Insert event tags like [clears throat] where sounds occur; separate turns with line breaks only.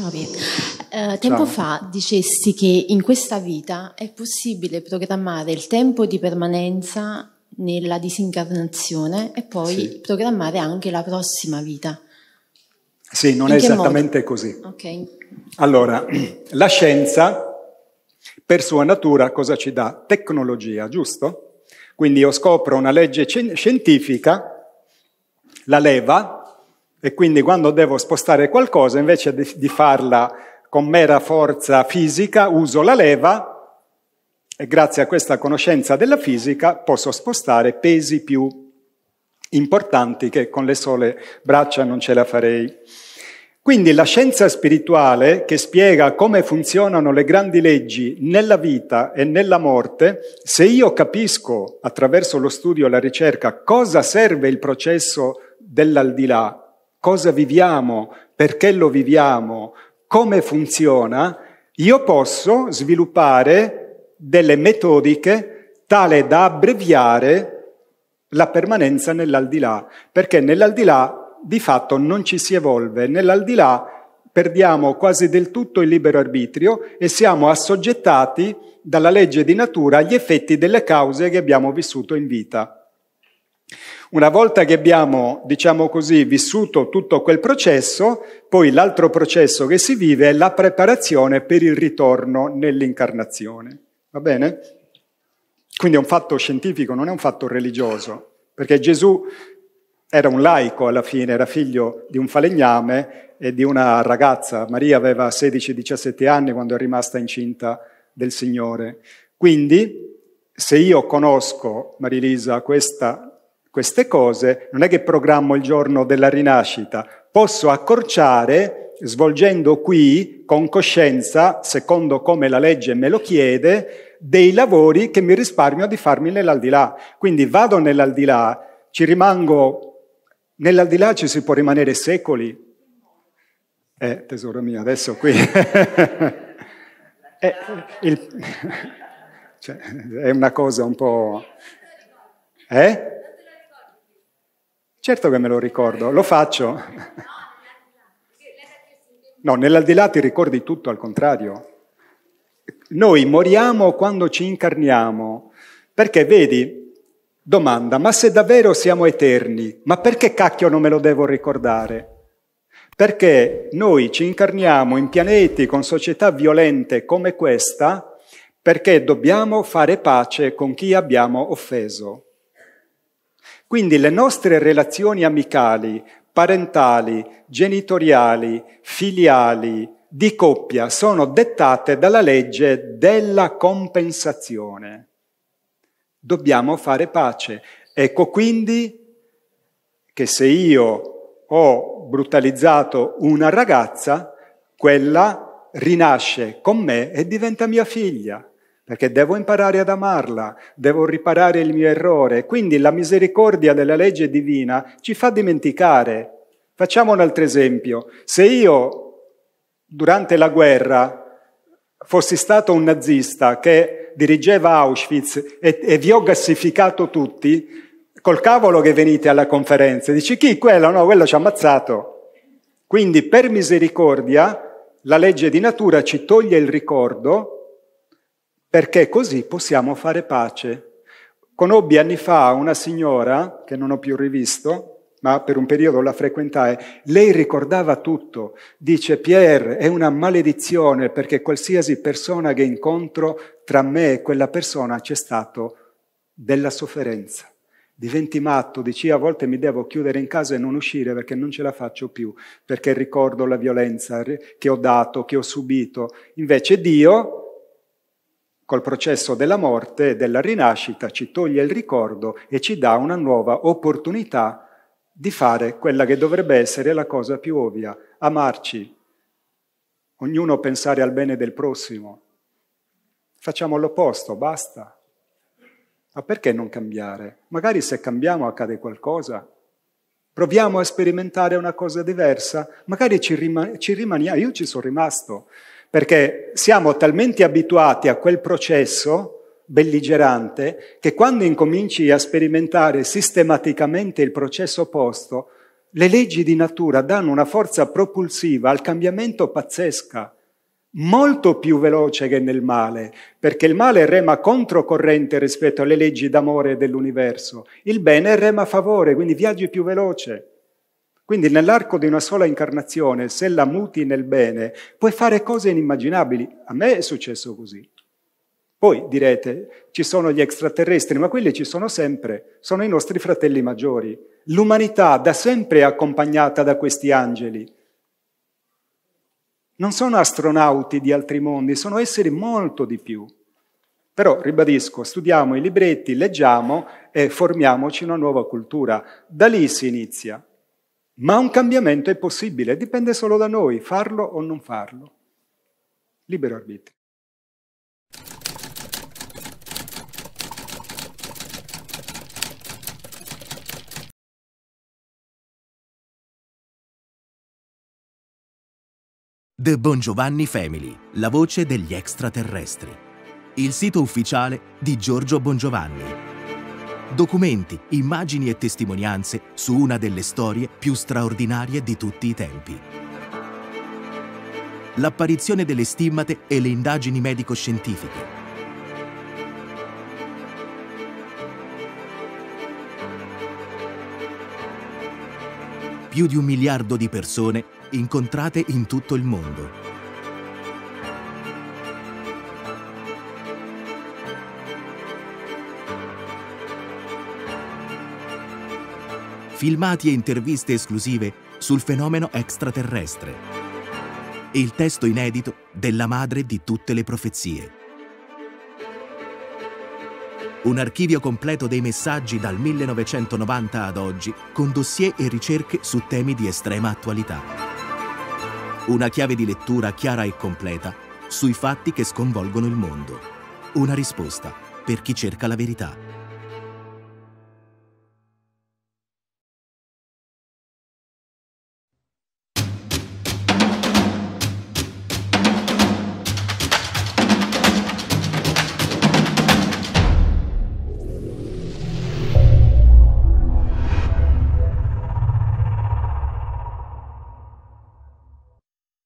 Ciao Pier. Uh, tempo Ciao. fa dicesti che in questa vita è possibile programmare il tempo di permanenza nella disincarnazione e poi sì. programmare anche la prossima vita. Sì, non in è esattamente modo? così. Okay. Allora, [clears throat] la scienza per sua natura cosa ci dà? Tecnologia, giusto? Quindi io scopro una legge scientifica, la leva, e quindi quando devo spostare qualcosa, invece di farla con mera forza fisica, uso la leva e grazie a questa conoscenza della fisica posso spostare pesi più importanti che con le sole braccia non ce la farei. Quindi la scienza spirituale che spiega come funzionano le grandi leggi nella vita e nella morte, se io capisco attraverso lo studio e la ricerca cosa serve il processo dell'aldilà cosa viviamo, perché lo viviamo, come funziona, io posso sviluppare delle metodiche tale da abbreviare la permanenza nell'aldilà, perché nell'aldilà di fatto non ci si evolve, nell'aldilà perdiamo quasi del tutto il libero arbitrio e siamo assoggettati dalla legge di natura agli effetti delle cause che abbiamo vissuto in vita. Una volta che abbiamo, diciamo così, vissuto tutto quel processo, poi l'altro processo che si vive è la preparazione per il ritorno nell'incarnazione. Va bene? Quindi è un fatto scientifico, non è un fatto religioso, perché Gesù era un laico alla fine, era figlio di un falegname e di una ragazza. Maria aveva 16-17 anni quando è rimasta incinta del Signore. Quindi, se io conosco, Marilisa, questa queste cose, non è che programmo il giorno della rinascita, posso accorciare svolgendo qui con coscienza, secondo come la legge me lo chiede, dei lavori che mi risparmio di farmi nell'aldilà. Quindi vado nell'aldilà, ci rimango, nell'aldilà ci si può rimanere secoli. Eh, tesoro mio, adesso qui. [laughs] eh, il... [laughs] cioè, è una cosa un po'... Eh? Certo che me lo ricordo, lo faccio. No, nell'aldilà [laughs] ti ricordi tutto al contrario. Noi moriamo quando ci incarniamo, perché vedi, domanda, ma se davvero siamo eterni, ma perché cacchio non me lo devo ricordare? Perché noi ci incarniamo in pianeti con società violente come questa, perché dobbiamo fare pace con chi abbiamo offeso. Quindi le nostre relazioni amicali, parentali, genitoriali, filiali, di coppia sono dettate dalla legge della compensazione. Dobbiamo fare pace. Ecco quindi che se io ho brutalizzato una ragazza, quella rinasce con me e diventa mia figlia perché devo imparare ad amarla, devo riparare il mio errore. Quindi la misericordia della legge divina ci fa dimenticare. Facciamo un altro esempio. Se io, durante la guerra, fossi stato un nazista che dirigeva Auschwitz e, e vi ho gassificato tutti, col cavolo che venite alla conferenza, dici chi? Quello? No, quello ci ha ammazzato. Quindi per misericordia la legge di natura ci toglie il ricordo perché così possiamo fare pace. Conobbi anni fa una signora, che non ho più rivisto, ma per un periodo la frequentai, lei ricordava tutto. Dice, Pierre, è una maledizione perché qualsiasi persona che incontro tra me e quella persona c'è stato della sofferenza. Diventi matto, dici a volte mi devo chiudere in casa e non uscire perché non ce la faccio più, perché ricordo la violenza che ho dato, che ho subito. Invece Dio col processo della morte e della rinascita, ci toglie il ricordo e ci dà una nuova opportunità di fare quella che dovrebbe essere la cosa più ovvia, amarci, ognuno pensare al bene del prossimo. Facciamo l'opposto, basta. Ma perché non cambiare? Magari se cambiamo accade qualcosa. Proviamo a sperimentare una cosa diversa, magari ci, rimaniamo, io ci sono rimasto, perché siamo talmente abituati a quel processo belligerante che quando incominci a sperimentare sistematicamente il processo opposto, le leggi di natura danno una forza propulsiva al cambiamento pazzesca, molto più veloce che nel male, perché il male rema controcorrente rispetto alle leggi d'amore dell'universo, il bene rema a favore, quindi viaggi più veloce. Quindi nell'arco di una sola incarnazione, se la muti nel bene, puoi fare cose inimmaginabili. A me è successo così. Poi direte, ci sono gli extraterrestri, ma quelli ci sono sempre, sono i nostri fratelli maggiori. L'umanità da sempre è accompagnata da questi angeli. Non sono astronauti di altri mondi, sono esseri molto di più. Però, ribadisco, studiamo i libretti, leggiamo e formiamoci una nuova cultura. Da lì si inizia. Ma un cambiamento è possibile, dipende solo da noi, farlo o non farlo. Libero arbitrio.
The Bongiovanni Family, la voce degli extraterrestri. Il sito ufficiale di Giorgio Bongiovanni documenti, immagini e testimonianze su una delle storie più straordinarie di tutti i tempi. L'apparizione delle stimmate e le indagini medico-scientifiche. Più di un miliardo di persone incontrate in tutto il mondo. filmati e interviste esclusive sul fenomeno extraterrestre e il testo inedito della madre di tutte le profezie. Un archivio completo dei messaggi dal 1990 ad oggi, con dossier e ricerche su temi di estrema attualità. Una chiave di lettura chiara e completa sui fatti che sconvolgono il mondo. Una risposta per chi cerca la verità.